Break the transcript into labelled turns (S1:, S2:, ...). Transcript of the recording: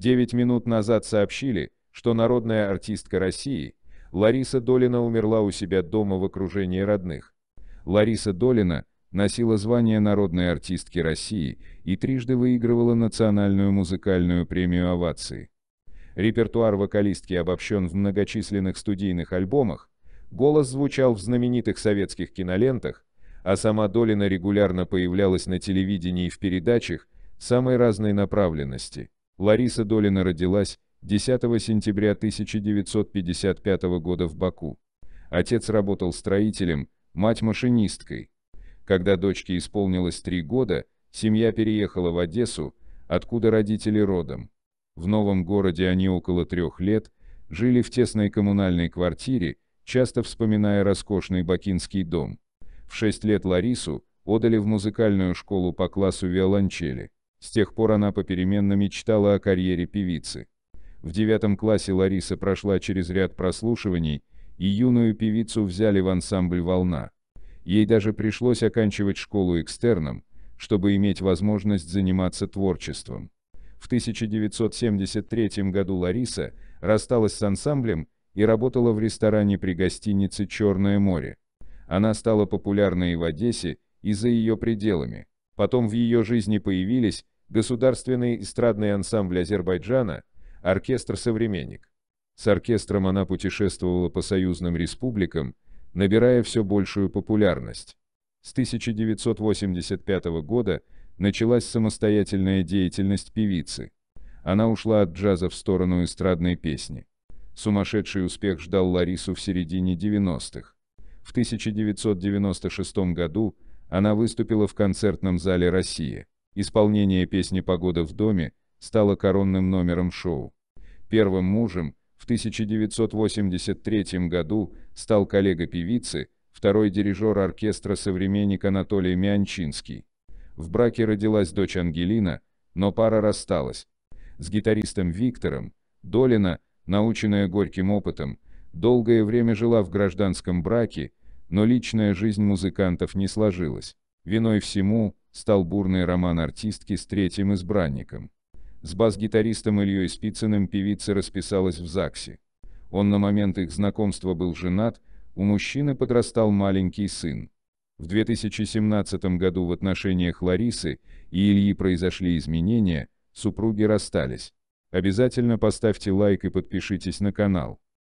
S1: Девять минут назад сообщили, что народная артистка России Лариса Долина умерла у себя дома в окружении родных. Лариса Долина носила звание народной артистки России и трижды выигрывала национальную музыкальную премию овации. Репертуар вокалистки обобщен в многочисленных студийных альбомах, голос звучал в знаменитых советских кинолентах, а сама Долина регулярно появлялась на телевидении и в передачах самой разной направленности. Лариса Долина родилась 10 сентября 1955 года в Баку. Отец работал строителем, мать машинисткой. Когда дочке исполнилось три года, семья переехала в Одессу, откуда родители родом. В новом городе они около трех лет жили в тесной коммунальной квартире, часто вспоминая роскошный бакинский дом. В шесть лет Ларису отдали в музыкальную школу по классу виолончели. С тех пор она попеременно мечтала о карьере певицы. В девятом классе Лариса прошла через ряд прослушиваний, и юную певицу взяли в ансамбль «Волна». Ей даже пришлось оканчивать школу экстерном, чтобы иметь возможность заниматься творчеством. В 1973 году Лариса рассталась с ансамблем и работала в ресторане при гостинице «Черное море». Она стала популярной и в Одессе, и за ее пределами. Потом в ее жизни появились Государственный эстрадный ансамбль Азербайджана «Оркестр «Современник». С оркестром она путешествовала по союзным республикам, набирая все большую популярность. С 1985 года началась самостоятельная деятельность певицы. Она ушла от джаза в сторону эстрадной песни. Сумасшедший успех ждал Ларису в середине 90-х. В 1996 году она выступила в концертном зале России. Исполнение песни «Погода в доме» стало коронным номером шоу. Первым мужем в 1983 году стал коллега певицы, второй дирижер оркестра «Современник» Анатолий Мянчинский. В браке родилась дочь Ангелина, но пара рассталась. С гитаристом Виктором Долина, наученная горьким опытом, долгое время жила в гражданском браке, но личная жизнь музыкантов не сложилась. Виной всему стал бурный роман артистки с третьим избранником. С бас-гитаристом Ильей Спицыным певица расписалась в ЗАГСе. Он на момент их знакомства был женат, у мужчины подрастал маленький сын. В 2017 году в отношениях Ларисы и Ильи произошли изменения, супруги расстались. Обязательно поставьте лайк и подпишитесь на канал.